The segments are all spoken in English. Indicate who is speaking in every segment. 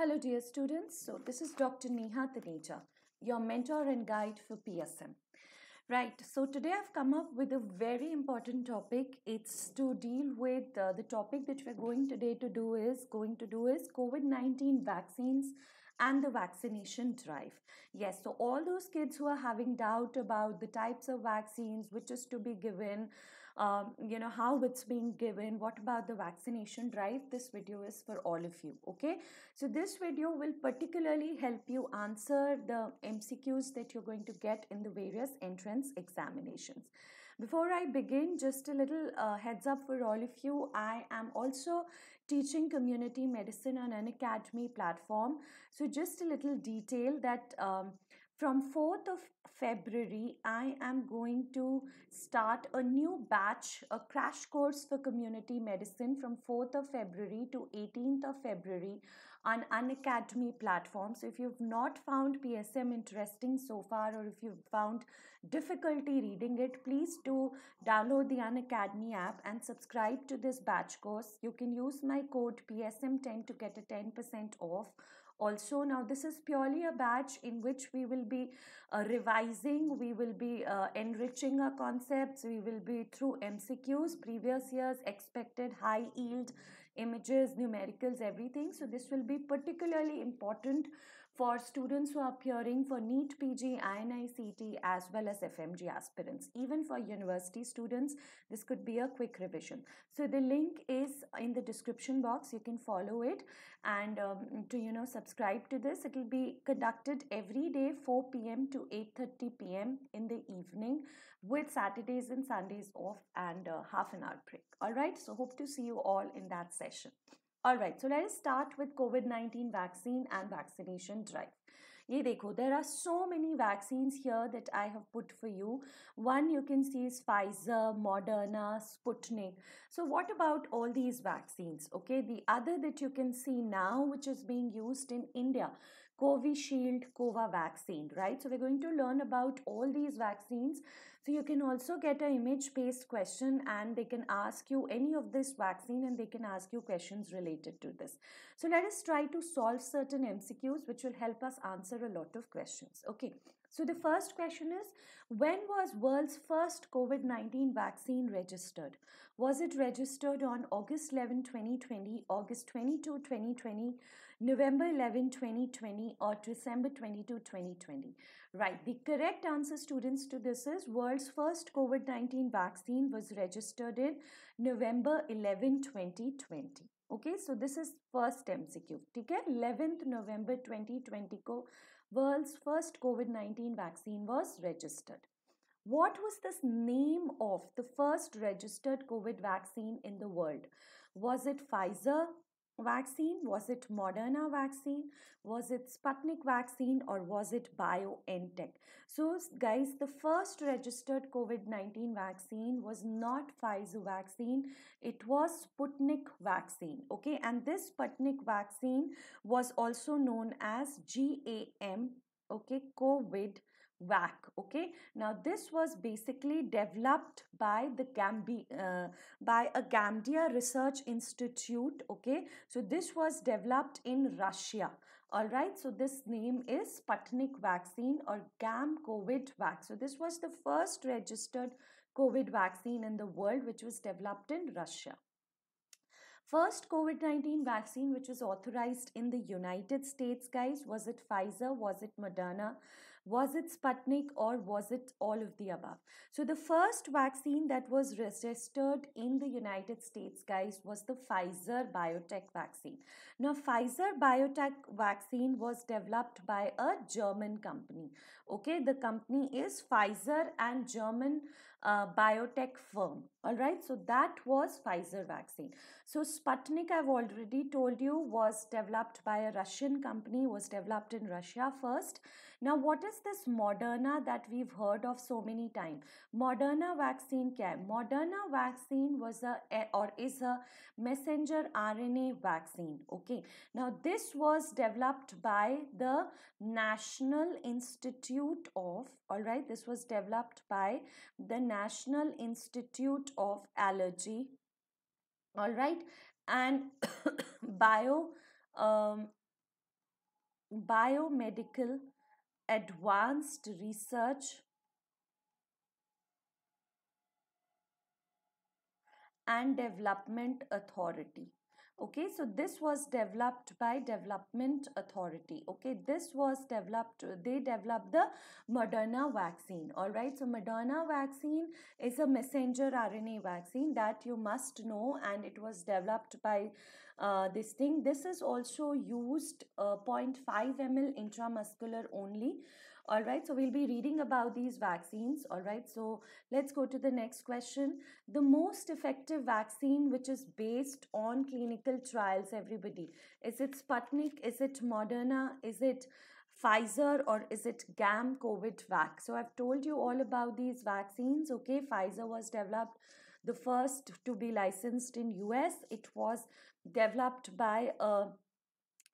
Speaker 1: Hello dear students, so this is Dr. Neha Taneja, your mentor and guide for PSM. Right, so today I've come up with a very important topic. It's to deal with uh, the topic that we're going today to do is going to do is COVID-19 vaccines and the vaccination drive. Yes, so all those kids who are having doubt about the types of vaccines, which is to be given, um, you know how it's being given what about the vaccination drive this video is for all of you okay so this video will particularly help you answer the mcqs that you're going to get in the various entrance examinations before I begin, just a little uh, heads up for all of you. I am also teaching community medicine on an academy platform. So, just a little detail that um, from 4th of February, I am going to start a new batch, a crash course for community medicine from 4th of February to 18th of February on Unacademy platform. So, if you've not found PSM interesting so far, or if you've found difficulty reading it, please do download the Unacademy app and subscribe to this batch course. You can use my code PSM10 to get a 10% off also now this is purely a batch in which we will be uh, revising we will be uh, enriching our concepts we will be through mcqs previous years expected high yield images numericals everything so this will be particularly important for students who are appearing for NEET PG, INICT, as well as FMG aspirants. Even for university students, this could be a quick revision. So the link is in the description box. You can follow it and um, to, you know, subscribe to this. It will be conducted every day 4 p.m. to 8.30 p.m. in the evening with Saturdays and Sundays off and uh, half an hour break. All right. So hope to see you all in that session. Alright, so let us start with COVID-19 vaccine and vaccination drive. ये देखो there are so many vaccines here that I have put for you. One you can see is Pfizer, Moderna, Sputnik. So what about all these vaccines? Okay, the other that you can see now which is being used in India Covishield Cova vaccine, right? So we're going to learn about all these vaccines. So you can also get an image-based question and they can ask you any of this vaccine and they can ask you questions related to this. So let us try to solve certain MCQs which will help us answer a lot of questions. Okay, so the first question is, when was world's first COVID-19 vaccine registered? Was it registered on August 11, 2020, August 22, 2020, November 11, 2020 or December 22, 2020? Right, the correct answer students to this is world's first COVID-19 vaccine was registered in November 11, 2020. Okay, so this is first MCQ ठीक 11th November 2020 को world's first COVID 19 vaccine was registered. What was this name of the first registered COVID vaccine in the world? Was it Pfizer, vaccine? Was it Moderna vaccine? Was it Sputnik vaccine or was it BioNTech? So, guys, the first registered COVID 19 vaccine was not Pfizer vaccine, it was Sputnik vaccine. Okay, and this Sputnik vaccine was also known as GAM, okay, COVID WAC. Okay, now this was basically developed by the Gambi uh, by a Gambia Research Institute. Okay, so this was developed in Russia. All right, so this name is Sputnik vaccine or GAM COVID vaccine. So this was the first registered COVID vaccine in the world, which was developed in Russia first covid-19 vaccine which was authorized in the united states guys was it pfizer was it moderna was it Sputnik or was it all of the above? So, the first vaccine that was registered in the United States, guys, was the Pfizer biotech vaccine. Now, Pfizer biotech vaccine was developed by a German company. Okay, the company is Pfizer and German uh, biotech firm. All right, so that was Pfizer vaccine. So, Sputnik, I've already told you, was developed by a Russian company, was developed in Russia first. Now, what is this Moderna that we've heard of so many times? Moderna vaccine क्या है Moderna vaccine was a eh, or is a messenger RNA vaccine. Okay. Now this was developed by the National Institute of all right. This was developed by the National Institute of Allergy. All right, and bio um, biomedical advanced research and Development Authority okay so this was developed by development authority okay this was developed they developed the moderna vaccine all right so moderna vaccine is a messenger rna vaccine that you must know and it was developed by uh, this thing this is also used uh, 0.5 ml intramuscular only all right, so we'll be reading about these vaccines. All right, so let's go to the next question. The most effective vaccine, which is based on clinical trials, everybody. Is it Sputnik? Is it Moderna? Is it Pfizer or is it GAM COVID vac? So I've told you all about these vaccines. Okay, Pfizer was developed the first to be licensed in US. It was developed by a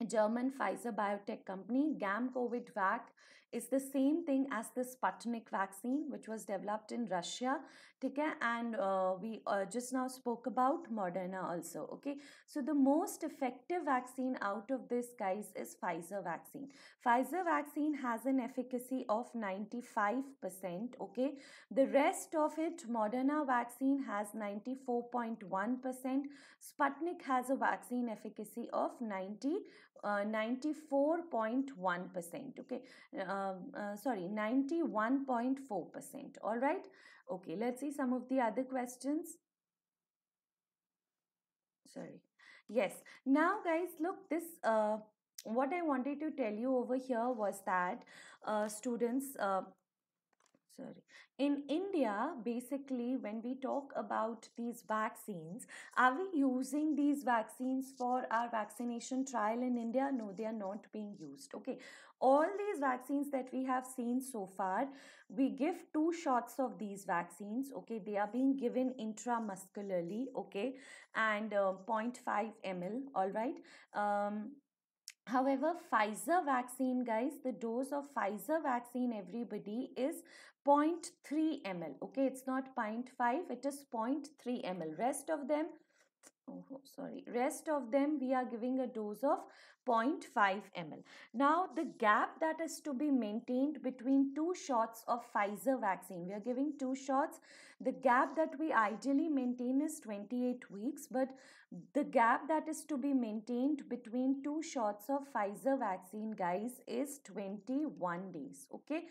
Speaker 1: German Pfizer biotech company GamCovidVac is the same thing as the Sputnik vaccine, which was developed in Russia. Okay, and uh, we uh, just now spoke about Moderna also. Okay, so the most effective vaccine out of this guys is Pfizer vaccine. Pfizer vaccine has an efficacy of 95%. Okay, the rest of it, Moderna vaccine has 94.1%. Sputnik has a vaccine efficacy of 90. 94.1% uh, okay um, uh, sorry 91.4% all right okay let's see some of the other questions sorry yes now guys look this uh, what I wanted to tell you over here was that uh, students uh, sorry in india basically when we talk about these vaccines are we using these vaccines for our vaccination trial in india no they are not being used okay all these vaccines that we have seen so far we give two shots of these vaccines okay they are being given intramuscularly okay and uh, 0.5 ml all right um, However, Pfizer vaccine, guys, the dose of Pfizer vaccine, everybody, is 0.3 ml. Okay, it's not 0.5, it is 0.3 ml. Rest of them oh, sorry rest of them we are giving a dose of 0.5 ml now the gap that is to be maintained between two shots of pfizer vaccine we are giving two shots the gap that we ideally maintain is 28 weeks but the gap that is to be maintained between two shots of pfizer vaccine guys is 21 days okay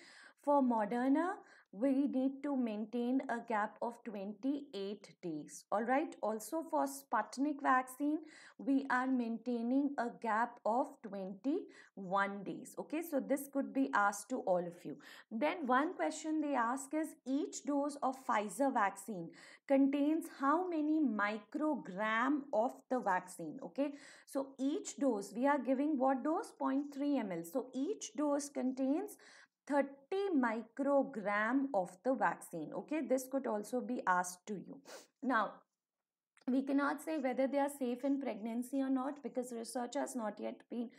Speaker 1: for moderna we need to maintain a gap of 28 days all right also for sputnik vaccine we are maintaining a gap of 21 days okay so this could be asked to all of you then one question they ask is each dose of pfizer vaccine contains how many microgram of the vaccine okay so each dose we are giving what dose 0.3 ml so each dose contains 30 microgram of the vaccine okay this could also be asked to you now we cannot say whether they are safe in pregnancy or not because research has not yet been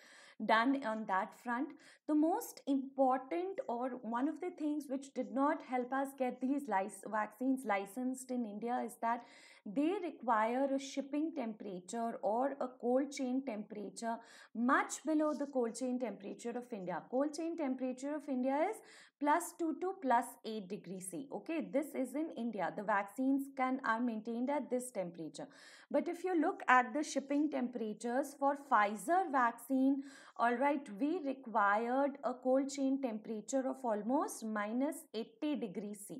Speaker 1: done on that front. The most important or one of the things which did not help us get these vaccines licensed in India is that they require a shipping temperature or a cold chain temperature much below the cold chain temperature of India. Cold chain temperature of India is plus 2 to plus 8 degree C. Okay, this is in India. The vaccines can are maintained at this temperature. But if you look at the shipping temperatures for Pfizer vaccine, all right we required a cold chain temperature of almost minus 80 degree c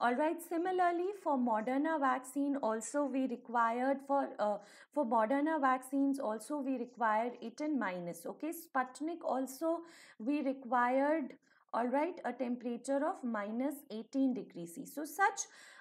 Speaker 1: all right similarly for moderna vaccine also we required for uh, for moderna vaccines also we required it in minus okay sputnik also we required alright a temperature of minus 18 degrees C. So such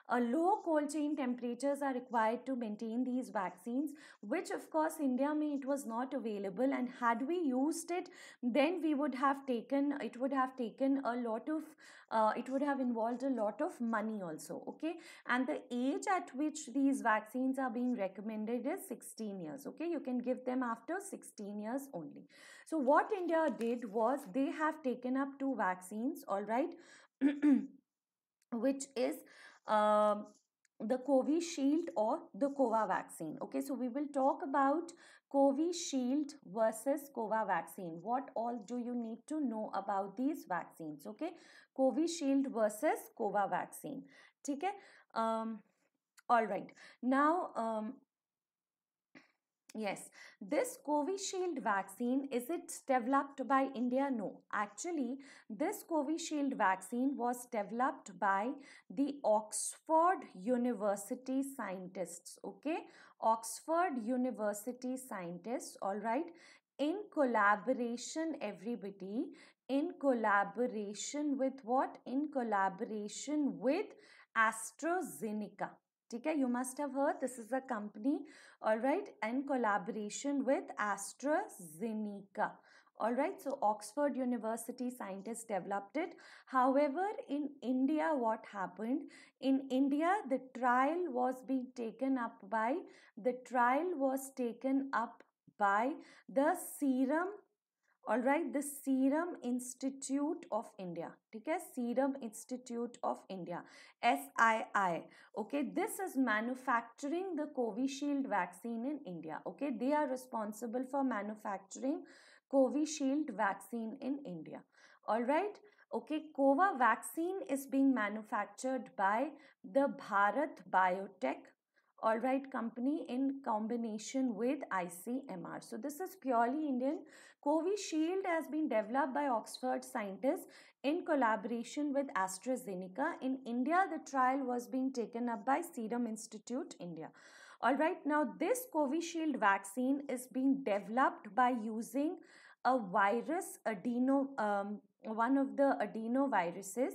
Speaker 1: a low cold chain temperatures are required to maintain these vaccines which of course India may it was not available and had we used it then we would have taken it would have taken a lot of uh, it would have involved a lot of money also okay and the age at which these vaccines are being recommended is 16 years okay you can give them after 16 years only. So what India did was they have taken up two vaccines, all right, which is um, the Covi Shield or the Cova vaccine. Okay, so we will talk about Covi Shield versus Cova vaccine. What all do you need to know about these vaccines? Okay, Covi Shield versus Cova vaccine. Okay. Um, all right. Now, um, Yes, this Covishield vaccine, is it developed by India? No. Actually, this Covishield vaccine was developed by the Oxford University scientists, okay? Oxford University scientists, alright? In collaboration, everybody, in collaboration with what? In collaboration with AstraZeneca, ठीक है you must have heard this is a company all right in collaboration with all right so oxford university scientists developed it however in india what happened in india the trial was being taken up by the trial was taken up by the serum all right, the Serum Institute of India. Okay, Serum Institute of India, SII. Okay, this is manufacturing the Covishield vaccine in India. Okay, they are responsible for manufacturing Covishield vaccine in India. All right. Okay, Cova vaccine is being manufactured by the Bharat Biotech alright company in combination with ICMR. So this is purely Indian. Covishield has been developed by Oxford scientists in collaboration with AstraZeneca. In India, the trial was being taken up by Serum Institute India. Alright, now this Covishield vaccine is being developed by using a virus adeno, um, one of the adenoviruses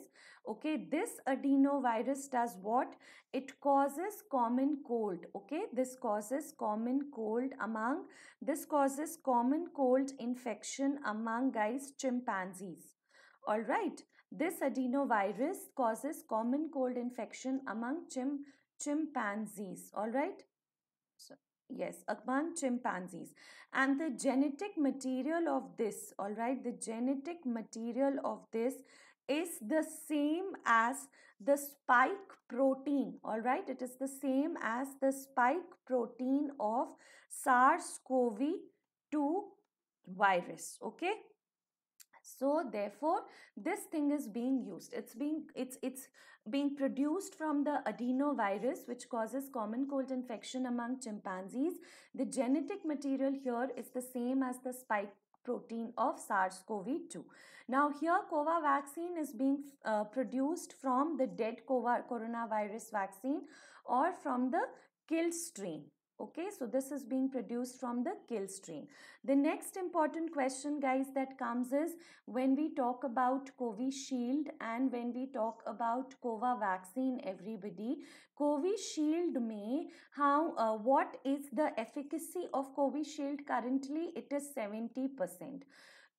Speaker 1: okay this adenovirus does what it causes common cold okay this causes common cold among this causes common cold infection among guys chimpanzees all right this adenovirus causes common cold infection among chim chimpanzees all right so yes among chimpanzees and the genetic material of this all right the genetic material of this is the same as the spike protein all right it is the same as the spike protein of SARS-CoV-2 virus okay so therefore this thing is being used it's being it's it's being produced from the adenovirus, which causes common cold infection among chimpanzees. The genetic material here is the same as the spike protein of SARS-CoV-2. Now here COVA vaccine is being uh, produced from the dead COVA coronavirus vaccine or from the killed strain okay so this is being produced from the kill stream. the next important question guys that comes is when we talk about covishield and when we talk about cova vaccine everybody covishield may how uh, what is the efficacy of covishield currently it is 70%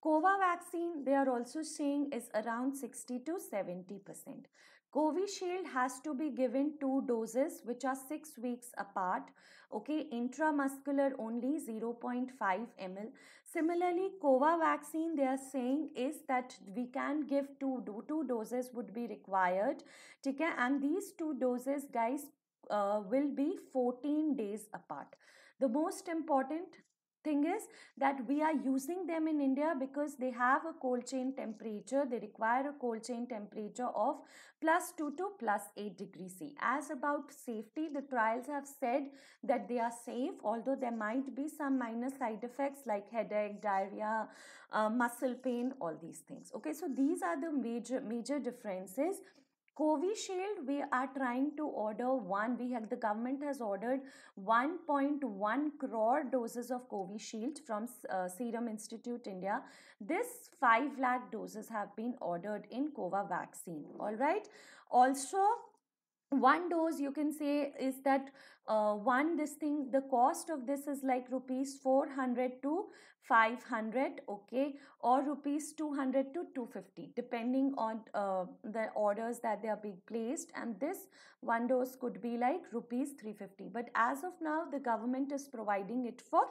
Speaker 1: Cova vaccine, they are also saying is around 60 to 70 percent. Covishield has to be given two doses which are 6 weeks apart. Okay, intramuscular only 0.5 ml. Similarly, Cova vaccine they are saying is that we can give two, two doses would be required. Okay, and these two doses guys uh, will be 14 days apart. The most important thing is that we are using them in India because they have a cold chain temperature. They require a cold chain temperature of plus 2 to plus 8 degrees C. As about safety, the trials have said that they are safe, although there might be some minor side effects like headache, diarrhea, uh, muscle pain, all these things. Okay, so these are the major major differences Covishield, we are trying to order one. We have the government has ordered 1.1 crore doses of Covishield from uh, Serum Institute India. This 5 lakh doses have been ordered in Cova vaccine. All right. Also, one dose you can say is that uh, one this thing the cost of this is like rupees 400 to 500 okay or rupees 200 to 250 depending on uh, the orders that they are being placed and this one dose could be like rupees 350 but as of now the government is providing it for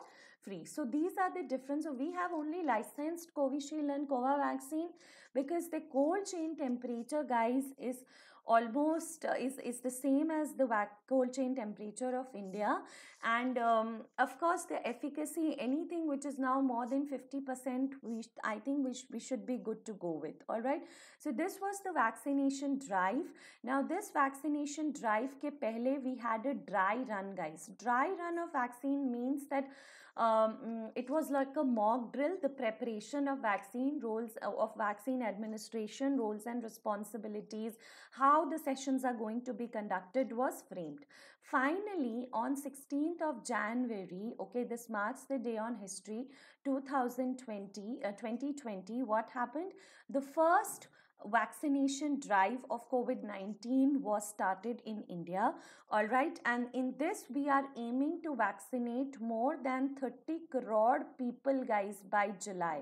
Speaker 1: free so these are the difference so we have only licensed covishield and cova vaccine because the cold chain temperature guys is almost uh, is, is the same as the cold chain temperature of India. And um, of course, the efficacy, anything which is now more than 50%, we, I think we, sh we should be good to go with. All right. So this was the vaccination drive. Now this vaccination drive ke pehle we had a dry run guys. Dry run of vaccine means that um, mm, it was like a mock drill, the preparation of vaccine roles uh, of vaccine administration roles and responsibilities, how the sessions are going to be conducted was framed. Finally, on 16th of January, okay, this marks the day on history 2020, uh, 2020, what happened? The first vaccination drive of COVID-19 was started in India. All right. And in this, we are aiming to vaccinate more than 30 crore people, guys, by July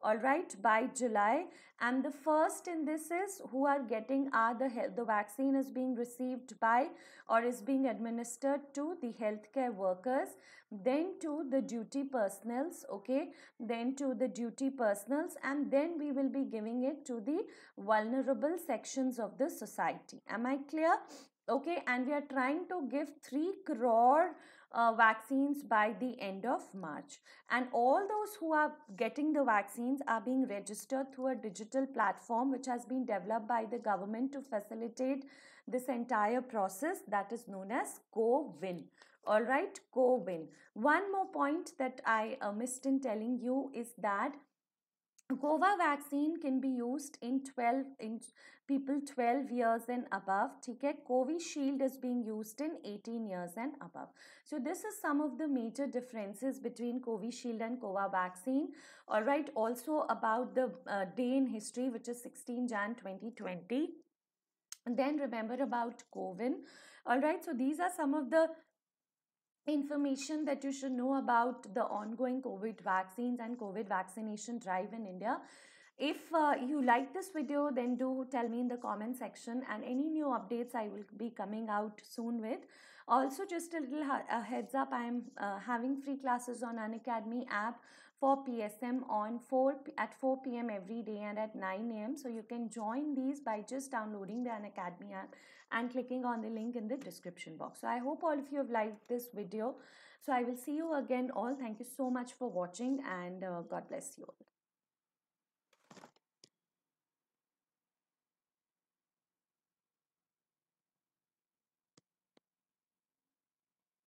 Speaker 1: all right by july and the first in this is who are getting are the the vaccine is being received by or is being administered to the healthcare workers then to the duty personals okay then to the duty personals and then we will be giving it to the vulnerable sections of the society am i clear okay and we are trying to give 3 crore uh, vaccines by the end of March. And all those who are getting the vaccines are being registered through a digital platform which has been developed by the government to facilitate this entire process that is known as CoWIN. All right, CoWIN. One more point that I uh, missed in telling you is that Goa vaccine can be used in 12 in 12 years and above ठीक है Shield is being used in 18 years and above so this is some of the major differences between Shield and cova vaccine all right also about the uh, day in history which is 16 jan 2020 and then remember about covin all right so these are some of the information that you should know about the ongoing COVID vaccines and COVID vaccination drive in India. If uh, you like this video, then do tell me in the comment section and any new updates I will be coming out soon with. Also, just a little heads up, I am uh, having free classes on An Academy app for PSM on 4 at 4 p.m. every day and at 9 a.m. So you can join these by just downloading the Unacademy app and clicking on the link in the description box. So I hope all of you have liked this video. So I will see you again all. Thank you so much for watching and uh, God bless you all.